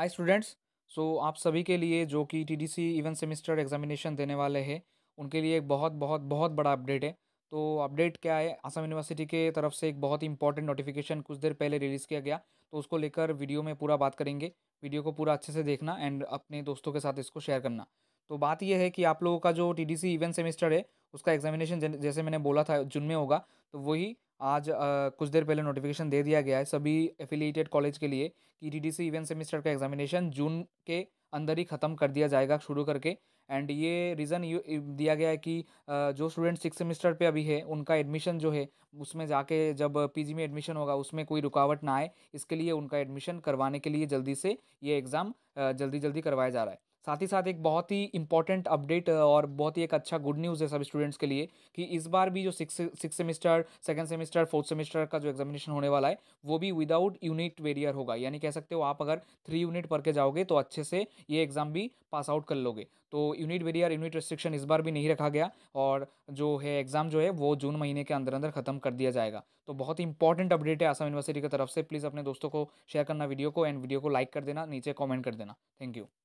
hi students so आप सभी के लिए जो कि टीडीसी इवन सेमेस्टर एग्जामिनेशन देने वाले हैं उनके लिए एक बहुत बहुत बहुत बड़ा अपडेट है तो अपडेट क्या है आसाम यूनिवर्सिटी के तरफ से एक बहुत ही इंपॉर्टेंट नोटिफिकेशन कुछ देर पहले रिलीज़ किया गया तो उसको लेकर वीडियो में पूरा बात करेंगे वीडियो को पूरा अच्छे से देखना एंड अपने दोस्तों के साथ इसको शेयर करना तो बात यह है कि आप लोगों का जो टी डी सी सेमेस्टर है उसका एग्जामिनेशन जैसे मैंने बोला था जून में होगा तो वही आज आ, कुछ देर पहले नोटिफिकेशन दे दिया गया है सभी एफिलिएटेड कॉलेज के लिए कि D D C event semester का एग्जामिनेशन जून के अंदर ही ख़त्म कर दिया जाएगा शुरू करके एंड ये रीज़न दिया गया है कि जो स्टूडेंट सिक्स सेमेस्टर पे अभी है उनका एडमिशन जो है उसमें जाके जब पीजी में एडमिशन होगा उसमें कोई रुकावट ना आए इसके लिए उनका एडमिशन करवाने के लिए जल्दी से ये एग्ज़ाम जल्दी जल्दी करवाया जा रहा है साथ ही साथ एक बहुत ही इंपॉर्टेंट अपडेट और बहुत ही एक अच्छा गुड न्यूज़ है सब स्टूडेंट्स के लिए कि इस बार भी जो six six semester second semester fourth semester का जो एग्जामिनेशन होने वाला है वो भी विदाउट यूनिट वेरियर होगा यानी कह सकते हो आप अगर थ्री यूनिट पढ़ के जाओगे तो अच्छे से ये एग्ज़ाम भी पास आउट कर लोगे तो यूनिट बेरियर यूनिट रिस्ट्रिक्शन इस बार भी नहीं रखा गया और जो है एग्ज़ाम जो है वो जून महीने के अंदर अंदर खत्म कर दिया जाएगा तो बहुत ही इंपॉर्टेंट अपडेट है आसाम यूनिवर्सिटी की तरफ से प्लीज़ अपने दोस्तों को शेयर करना वीडियो को एंड वीडियो को लाइक कर देना नीचे कॉमेंट कर देना थैंक यू